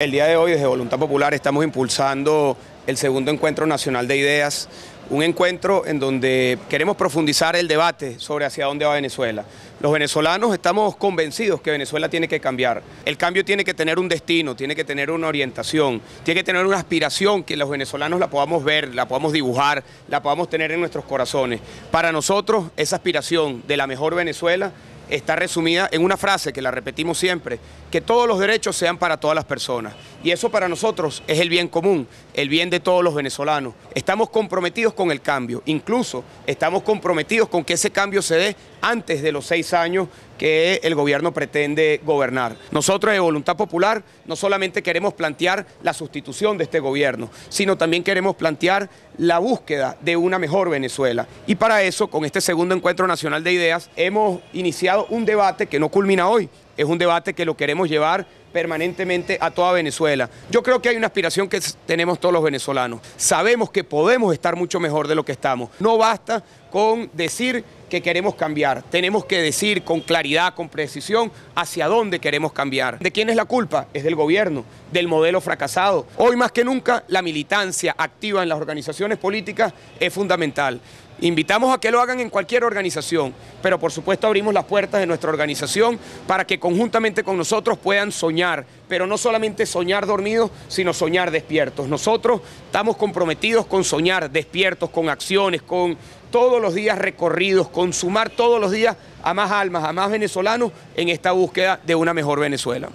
El día de hoy desde Voluntad Popular estamos impulsando el segundo encuentro nacional de ideas, un encuentro en donde queremos profundizar el debate sobre hacia dónde va Venezuela. Los venezolanos estamos convencidos que Venezuela tiene que cambiar. El cambio tiene que tener un destino, tiene que tener una orientación, tiene que tener una aspiración que los venezolanos la podamos ver, la podamos dibujar, la podamos tener en nuestros corazones. Para nosotros, esa aspiración de la mejor Venezuela está resumida en una frase que la repetimos siempre, que todos los derechos sean para todas las personas. Y eso para nosotros es el bien común, el bien de todos los venezolanos. Estamos comprometidos con el cambio, incluso estamos comprometidos con que ese cambio se dé antes de los seis años que el gobierno pretende gobernar. Nosotros de Voluntad Popular no solamente queremos plantear la sustitución de este gobierno, sino también queremos plantear la búsqueda de una mejor Venezuela. Y para eso, con este segundo encuentro nacional de ideas, hemos iniciado un debate que no culmina hoy, es un debate que lo queremos llevar permanentemente a toda Venezuela. Yo creo que hay una aspiración que tenemos todos los venezolanos. Sabemos que podemos estar mucho mejor de lo que estamos. No basta con decir que queremos cambiar. Tenemos que decir con claridad, con precisión, hacia dónde queremos cambiar. ¿De quién es la culpa? Es del gobierno, del modelo fracasado. Hoy más que nunca, la militancia activa en las organizaciones políticas es fundamental. Invitamos a que lo hagan en cualquier organización, pero por supuesto abrimos las puertas de nuestra organización para que conjuntamente con nosotros puedan soñar, pero no solamente soñar dormidos, sino soñar despiertos. Nosotros estamos comprometidos con soñar despiertos, con acciones, con todos los días recorridos, con sumar todos los días a más almas, a más venezolanos en esta búsqueda de una mejor Venezuela.